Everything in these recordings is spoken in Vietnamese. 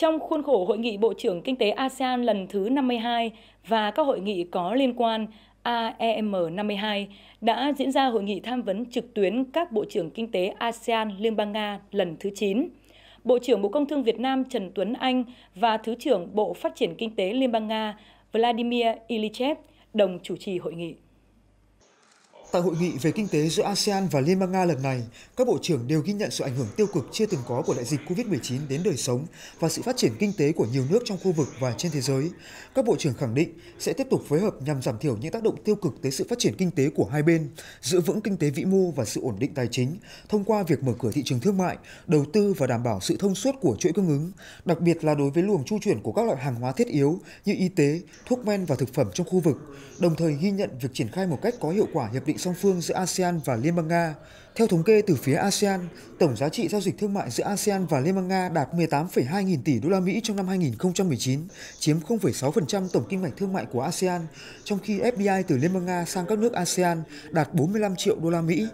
Trong khuôn khổ Hội nghị Bộ trưởng Kinh tế ASEAN lần thứ 52 và các hội nghị có liên quan AEM52 đã diễn ra hội nghị tham vấn trực tuyến các Bộ trưởng Kinh tế ASEAN Liên bang Nga lần thứ 9. Bộ trưởng Bộ Công Thương Việt Nam Trần Tuấn Anh và Thứ trưởng Bộ Phát triển Kinh tế Liên bang Nga Vladimir Ilychev đồng chủ trì hội nghị. Tại hội nghị về kinh tế giữa ASEAN và Liên bang Nga lần này, các bộ trưởng đều ghi nhận sự ảnh hưởng tiêu cực chưa từng có của đại dịch COVID-19 đến đời sống và sự phát triển kinh tế của nhiều nước trong khu vực và trên thế giới. Các bộ trưởng khẳng định sẽ tiếp tục phối hợp nhằm giảm thiểu những tác động tiêu cực tới sự phát triển kinh tế của hai bên, giữ vững kinh tế vĩ mô và sự ổn định tài chính thông qua việc mở cửa thị trường thương mại, đầu tư và đảm bảo sự thông suốt của chuỗi cung ứng, đặc biệt là đối với luồng chu chuyển của các loại hàng hóa thiết yếu như y tế, thuốc men và thực phẩm trong khu vực, đồng thời ghi nhận việc triển khai một cách có hiệu quả hiệp định song phương giữa ASEAN và Liên bang Nga. Theo thống kê từ phía ASEAN, tổng giá trị giao dịch thương mại giữa ASEAN và Liên bang Nga đạt 18,2 nghìn tỷ đô la Mỹ trong năm 2019, chiếm 0,6% tổng kim ngạch thương mại của ASEAN, trong khi FDI từ Liên bang Nga sang các nước ASEAN đạt 45 triệu đô la Mỹ.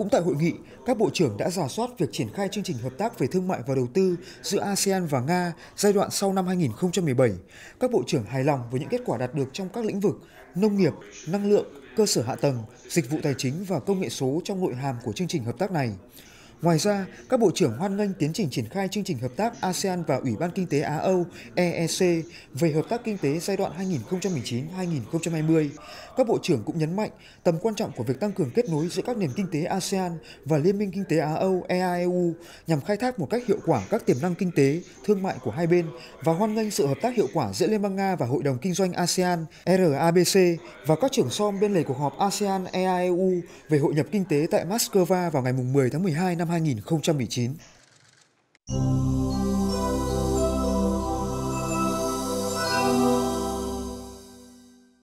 Cũng tại hội nghị, các bộ trưởng đã giả soát việc triển khai chương trình hợp tác về thương mại và đầu tư giữa ASEAN và Nga giai đoạn sau năm 2017. Các bộ trưởng hài lòng với những kết quả đạt được trong các lĩnh vực nông nghiệp, năng lượng, cơ sở hạ tầng, dịch vụ tài chính và công nghệ số trong nội hàm của chương trình hợp tác này. Ngoài ra, các bộ trưởng hoan nghênh tiến trình triển khai chương trình hợp tác ASEAN và Ủy ban Kinh tế Á-Âu EEC về hợp tác kinh tế giai đoạn 2019-2020. Các bộ trưởng cũng nhấn mạnh tầm quan trọng của việc tăng cường kết nối giữa các nền kinh tế ASEAN và Liên minh Kinh tế Á-Âu EAEU nhằm khai thác một cách hiệu quả các tiềm năng kinh tế, thương mại của hai bên và hoan nghênh sự hợp tác hiệu quả giữa Liên bang Nga và Hội đồng Kinh doanh ASEAN RABC và các trưởng som bên lề cuộc họp ASEAN EAEU về hội nhập kinh tế tại Moscow vào ngày 10 tháng 12 năm 2019.